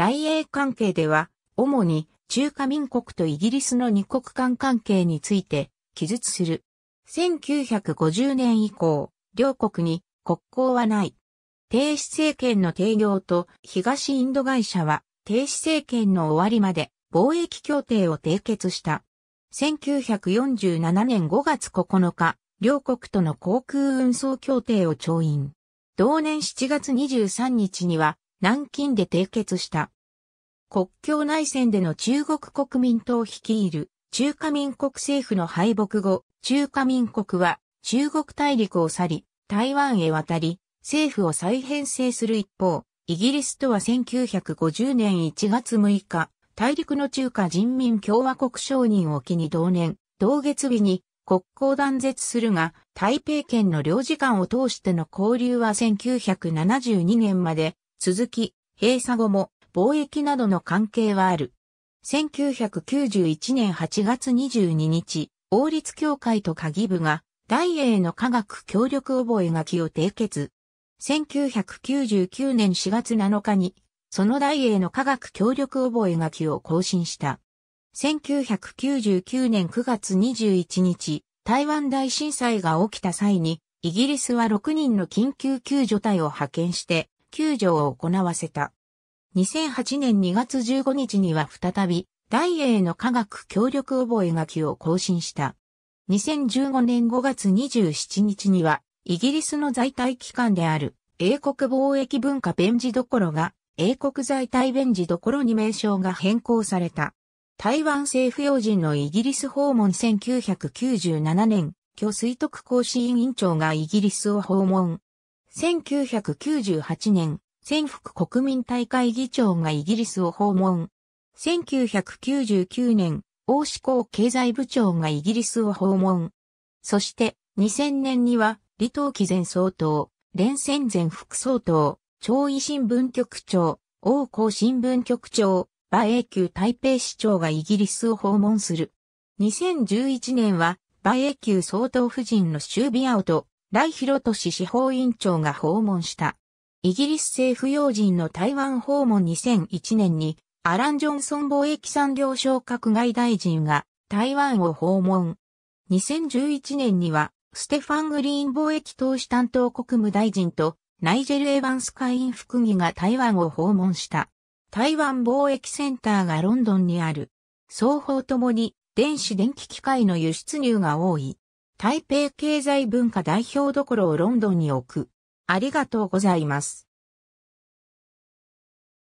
大英関係では、主に中華民国とイギリスの二国間関係について記述する。1950年以降、両国に国交はない。停止政権の提供と東インド会社は停止政権の終わりまで貿易協定を締結した。1947年5月9日、両国との航空運送協定を調印。同年7月23日には南京で締結した。国境内戦での中国国民党を率いる中華民国政府の敗北後、中華民国は中国大陸を去り、台湾へ渡り、政府を再編成する一方、イギリスとは1950年1月6日、大陸の中華人民共和国承認を機に同年、同月日に国交断絶するが、台北県の領事館を通しての交流は1972年まで続き、閉鎖後も貿易などの関係はある。1991年8月22日、王立協会と鍵部が、大英の科学協力覚書を締結。1999年4月7日に、その大英の科学協力覚書を更新した。1999年9月21日、台湾大震災が起きた際に、イギリスは6人の緊急救助隊を派遣して、救助を行わせた。2008年2月15日には再び、大英の科学協力覚書を更新した。2015年5月27日には、イギリスの在体機関である、英国貿易文化弁事どころが、英国在ベ弁事どころに名称が変更された。台湾政府要人のイギリス訪問1997年、巨水徳講師委員長がイギリスを訪問。1998年、戦福国民大会議長がイギリスを訪問。1999年、大志向経済部長がイギリスを訪問。そして、2000年には、李登輝前総統、連戦前副総統、朝維新聞局長、王光新聞局長、馬英九台北市長がイギリスを訪問する。2011年は、馬英九総統夫人のシ備アウと来広市司法委員長が訪問した。イギリス政府要人の台湾訪問2001年に、アラン・ジョンソン貿易産業省閣外大臣が台湾を訪問。2011年には、ステファン・グリーン貿易投資担当国務大臣と、ナイジェル・エヴァンス会員副議が台湾を訪問した。台湾貿易センターがロンドンにある。双方ともに電子電気機械の輸出入が多い。台北経済文化代表どころをロンドンに置く。ありがとうございます。